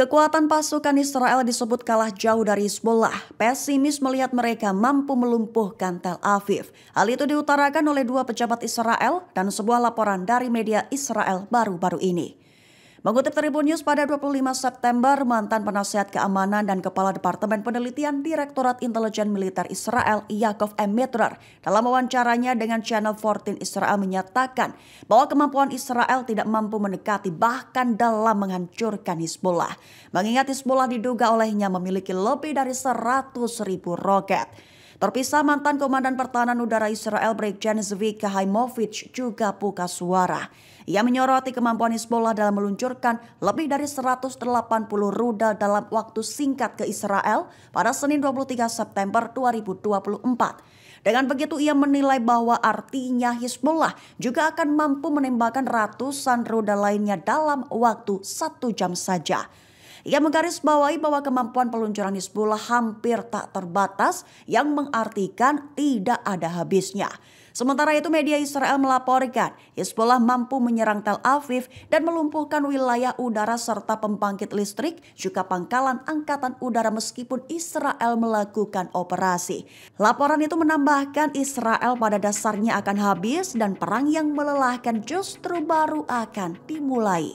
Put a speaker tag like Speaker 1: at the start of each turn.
Speaker 1: Kekuatan pasukan Israel disebut kalah jauh dari Hezbollah. Pesimis melihat mereka mampu melumpuhkan Tel Aviv. Hal itu diutarakan oleh dua pejabat Israel dan sebuah laporan dari media Israel baru-baru ini. Mengutip Tribun News pada 25 September, mantan penasihat keamanan dan Kepala Departemen Penelitian Direktorat Intelijen Militer Israel Yaakov M. Mitrar dalam wawancaranya dengan Channel 14 Israel menyatakan bahwa kemampuan Israel tidak mampu mendekati bahkan dalam menghancurkan Hizbullah. Mengingat Hizbullah diduga olehnya memiliki lebih dari 100 ribu roket. Terpisah mantan Komandan Pertahanan Udara Israel Brigjen Zvi Kahimovic juga buka suara. Ia menyoroti kemampuan Hezbollah dalam meluncurkan lebih dari 180 rudal dalam waktu singkat ke Israel pada Senin 23 September 2024. Dengan begitu ia menilai bahwa artinya Hezbollah juga akan mampu menembakkan ratusan rudal lainnya dalam waktu satu jam saja. Ia menggarisbawahi bahwa kemampuan peluncuran Hizbullah hampir tak terbatas yang mengartikan tidak ada habisnya. Sementara itu media Israel melaporkan Hizbullah mampu menyerang Tel Aviv dan melumpuhkan wilayah udara serta pembangkit listrik juga pangkalan angkatan udara meskipun Israel melakukan operasi. Laporan itu menambahkan Israel pada dasarnya akan habis dan perang yang melelahkan justru baru akan dimulai.